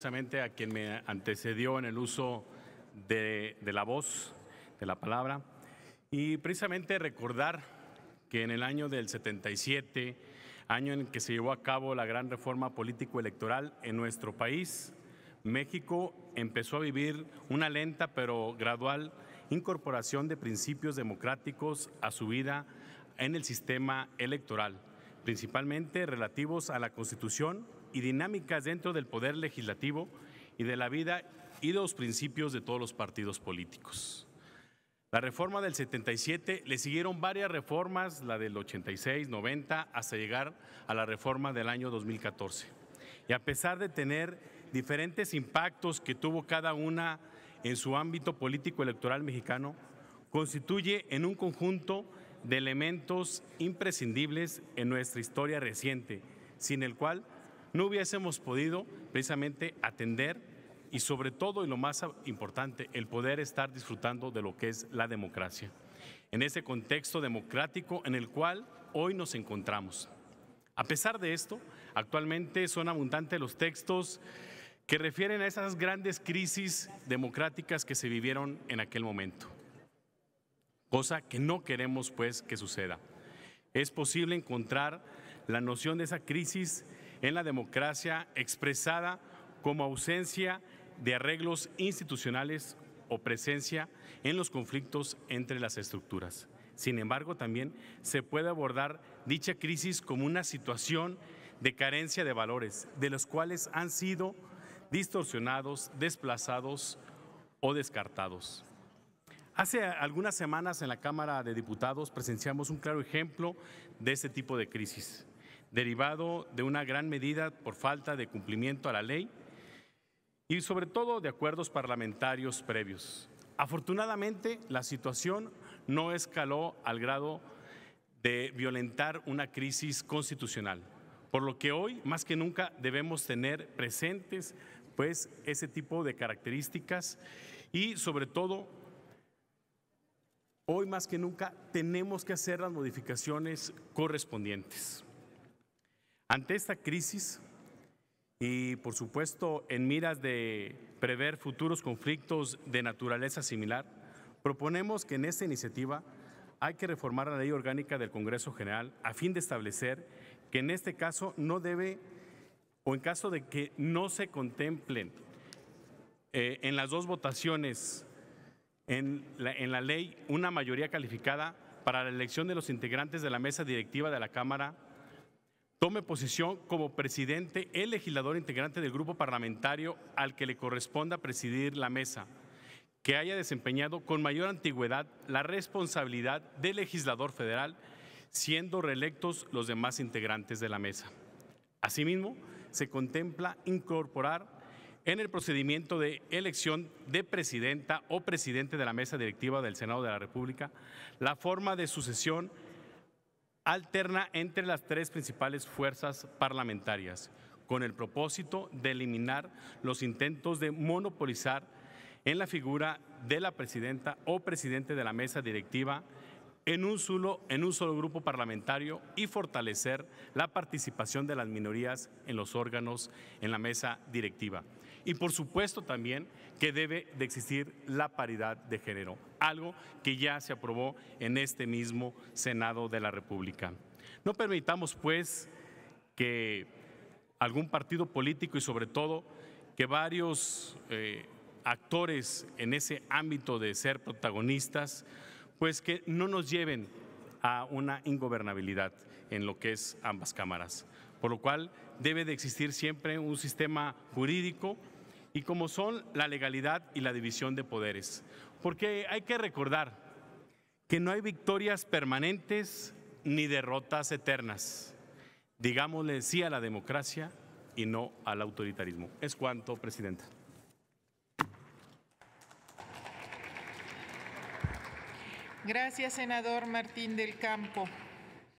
Precisamente a quien me antecedió en el uso de, la voz, de la palabra, y precisamente recordar que en el año del 77, año en que se llevó a cabo la gran reforma político-electoral en nuestro país, México empezó a vivir una lenta pero gradual incorporación de principios democráticos a su vida en el sistema electoral, principalmente relativos a la Constitución, y dinámicas dentro del poder legislativo y de la vida y de los principios de todos los partidos políticos. La reforma del 77 le siguieron varias reformas, la del 86, 90, hasta llegar a la reforma del año 2014. Y a pesar de tener diferentes impactos que tuvo cada una en su ámbito político electoral mexicano, constituye en un conjunto de elementos imprescindibles en nuestra historia reciente, sin el cual no hubiésemos podido precisamente atender y sobre todo, y lo más importante, el poder estar disfrutando de lo que es la democracia, en ese contexto democrático en el cual hoy nos encontramos. A pesar de esto, actualmente son abundantes los textos que refieren a esas grandes crisis democráticas que se vivieron en aquel momento, cosa que no queremos pues que suceda. Es posible encontrar la noción de esa crisis en la democracia expresada como ausencia de arreglos institucionales o presencia en los conflictos entre las estructuras. Sin embargo, también se puede abordar dicha crisis como una situación de carencia de valores, de los cuales han sido distorsionados, desplazados o descartados. Hace algunas semanas en la Cámara de Diputados presenciamos un claro ejemplo de este tipo de crisis derivado de una gran medida por falta de cumplimiento a la ley y sobre todo de acuerdos parlamentarios previos. Afortunadamente, la situación no escaló al grado de violentar una crisis constitucional, por lo que hoy más que nunca debemos tener presentes pues ese tipo de características y sobre todo hoy más que nunca tenemos que hacer las modificaciones correspondientes. Ante esta crisis y, por supuesto, en miras de prever futuros conflictos de naturaleza similar, proponemos que en esta iniciativa hay que reformar la ley orgánica del Congreso General a fin de establecer que en este caso no debe, o en caso de que no se contemplen eh, en las dos votaciones en la ley una mayoría calificada para la elección de los integrantes de la mesa directiva de la Cámara tome posición como presidente el legislador integrante del grupo parlamentario al que le corresponda presidir la mesa, que haya desempeñado con mayor antigüedad la responsabilidad de legislador federal, siendo reelectos los demás integrantes de la mesa. Asimismo, se contempla incorporar en el procedimiento de elección de presidenta o presidente de la mesa directiva del Senado de la República la forma de sucesión alterna entre las tres principales fuerzas parlamentarias, con el propósito de eliminar los intentos de monopolizar en la figura de la presidenta o presidente de la mesa directiva en un, solo, en un solo grupo parlamentario y fortalecer la participación de las minorías en los órganos en la mesa directiva y por supuesto también que debe de existir la paridad de género, algo que ya se aprobó en este mismo Senado de la República. No permitamos pues que algún partido político y sobre todo que varios eh, actores en ese ámbito de ser protagonistas, pues que no nos lleven a una ingobernabilidad en lo que es ambas cámaras. Por lo cual debe de existir siempre un sistema jurídico y como son la legalidad y la división de poderes. Porque hay que recordar que no hay victorias permanentes ni derrotas eternas. Digámosle sí a la democracia y no al autoritarismo. Es cuanto, Presidenta. Gracias, senador Martín del Campo.